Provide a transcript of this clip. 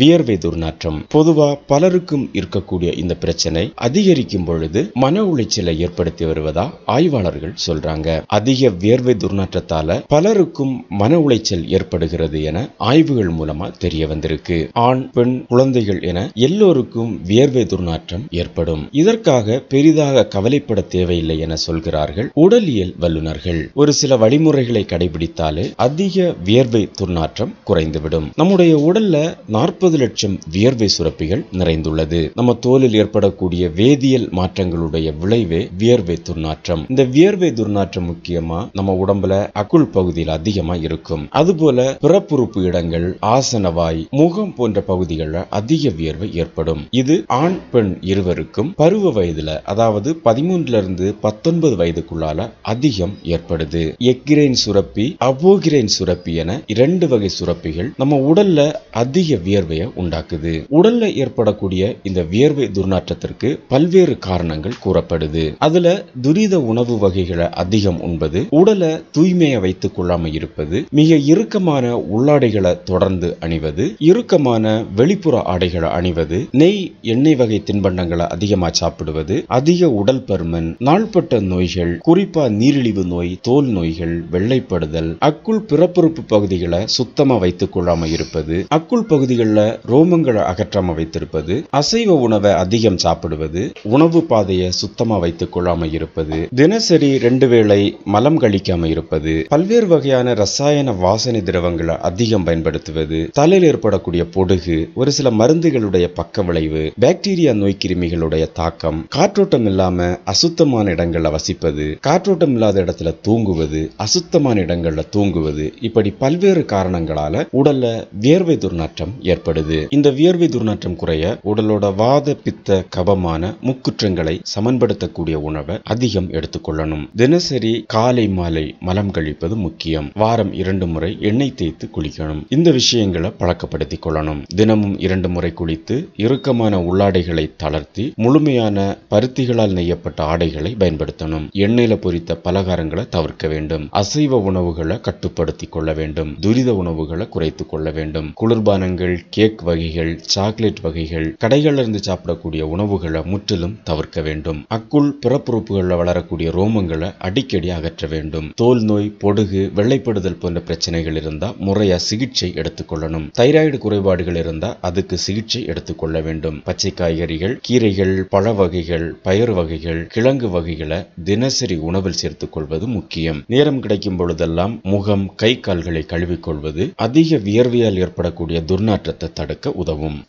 வியர்வை துர்நாற்றம் பொதுவா பலருக்கும் இருக்கக்கூடிய இந்த பிரச்சனை அதிகரிக்கும் பொழுது மன உளைச்சலை ஏற்படுத்தி வருவதா ஆய்வாளர்கள் சொல்றாங்க அதிக வியர்வை துர்நாற்றத்தால பலருக்கும் மன உளைச்சல் ஏற்படுகிறது என ஆய்வுகள் மூலமா தெரிய வந்திருக்கு ஆண் பெண் குழந்தைகள் என எல்லோருக்கும் வியர்வை துர்நாற்றம் ஏற்படும் இதற்காக பெரிதாக கவலைப்பட தேவையில்லை என சொல்கிறார்கள் உடலியல் வல்லுநர்கள் ஒரு சில வழிமுறைகளை கடைபிடித்தாலே அதிக வியர்வை துர்நாற்றம் குறைந்துவிடும் நம்முடைய உடல்ல நாற்பது முப்பது லட்சம் வியர்வை சுரப்பிகள் நிறைந்துள்ளது நம்ம தோலில் ஏற்படக்கூடிய வேதியியல் மாற்றங்களுடைய விளைவே வியர்வை துர்நாற்றம் இந்த வியர்வை துர்நாற்றம் முக்கியமா நம்ம உடம்புல அக்குள் பகுதியில் அதிகமா இருக்கும் அதுபோல பிறப்புறுப்பு இடங்கள் ஆசனவாய் முகம் போன்ற பகுதிகளில் அதிக வியர்வை ஏற்படும் இது ஆண் பெண் இருவருக்கும் பருவ வயதுல அதாவது பதிமூன்றுல இருந்து பத்தொன்பது வயதுக்குள்ளால அதிகம் ஏற்படுது எக்ரைன் சுரப்பி அபோகிரைன் சுரப்பி என இரண்டு வகை சுரப்பிகள் நம்ம உடல்ல அதிக வியர்வை வியர்வையை உண்டாக்குது உடல்ல ஏற்படக்கூடிய இந்த வியர்வை துர்நாற்றத்திற்கு பல்வேறு காரணங்கள் கூறப்படுது அதுல துரித உணவு வகைகளை அதிகம் உண்பது உடலை தூய்மையை வைத்துக் கொள்ளாம இருப்பது மிக இறுக்கமான உள்ளாடைகளை தொடர்ந்து அணிவது இறுக்கமான வெளிப்புற ஆடைகளை அணிவது நெய் எண்ணெய் வகை தின்பண்டங்களை அதிகமா சாப்பிடுவது அதிக உடல் பருமன் நாள்பட்ட நோய்கள் குறிப்பா நீரிழிவு நோய் தோல் நோய்கள் வெள்ளைப்படுதல் அக்குள் பிறப்புறுப்பு பகுதிகளை சுத்தமா வைத்துக் கொள்ளாம இருப்பது அக்குள் பகுதிகளில் ரோமங்களை அகற்றாம வைத்திருப்பது அசைவ உணவை அதிகம் சாப்பிடுவது உணவு பாதையை சுத்தமா வைத்துக் கொள்ளாம இருப்பது தினசரி ரெண்டு வேளை மலம் கழிக்காம இருப்பது பல்வேறு வகையான ரசாயன வாசனை திரவங்களை அதிகம் பயன்படுத்துவது தலையில் ஏற்படக்கூடிய பொடுகு ஒரு சில மருந்துகளுடைய பக்க விளைவு பாக்டீரியா நோய் கிருமிகளுடைய தாக்கம் காற்றோட்டம் இல்லாம அசுத்தமான இடங்கள்ல வசிப்பது காற்றோட்டம் இல்லாத இடத்துல தூங்குவது அசுத்தமான இடங்கள்ல தூங்குவது இப்படி பல்வேறு காரணங்களால உடல்ல வியர்வை துர்நாற்றம் ஏற்படும் ஏற்படுது இந்த வியர்வை துர்நாற்றம் குறைய உடலோட வாத பித்த கபமான முக்குற்றங்களை சமன்படுத்தக்கூடிய உணவை அதிகம் எடுத்துக்கொள்ளணும் தினசரி காலை மாலை மலம் கழிப்பது முக்கியம் வாரம் இரண்டு முறை எண்ணெய் தேய்த்து குளிக்கணும் இந்த விஷயங்களை பழக்கப்படுத்திக் கொள்ளணும் தினமும் இரண்டு முறை குளித்து இறுக்கமான உள்ளாடைகளை தளர்த்தி முழுமையான பருத்திகளால் நெய்யப்பட்ட ஆடைகளை பயன்படுத்தணும் எண்ணெயில பொரித்த பலகாரங்களை தவிர்க்க வேண்டும் அசைவ உணவுகளை கட்டுப்படுத்திக் கொள்ள வேண்டும் துரித உணவுகளை குறைத்துக் கொள்ள வேண்டும் குளிர்பானங்கள் கேக் வகைகள் சாக்லேட் வகைகள் கடைகள்ல இருந்து சாப்பிடக்கூடிய உணவுகளை முற்றிலும் தவிர்க்க வேண்டும் அக்குள் பிறப்புறுப்புகளில் வளரக்கூடிய ரோமங்களை அடிக்கடி அகற்ற வேண்டும் தோல் நோய் பொடுகு வெள்ளைப்படுதல் போன்ற பிரச்சனைகள் இருந்தா முறையா சிகிச்சை எடுத்துக்கொள்ளணும் தைராய்டு குறைபாடுகள் இருந்தா அதுக்கு சிகிச்சை எடுத்துக்கொள்ள வேண்டும் பச்சை காய்கறிகள் கீரைகள் பழ வகைகள் பயிர் வகைகள் கிழங்கு வகைகளை தினசரி உணவில் சேர்த்துக் கொள்வது முக்கியம் நேரம் கிடைக்கும் பொழுதெல்லாம் முகம் கை கால்களை கழுவிக்கொள்வது அதிக வியர்வையால் ஏற்படக்கூடிய துர்நாற்றத்தை தடுக்க உதவும்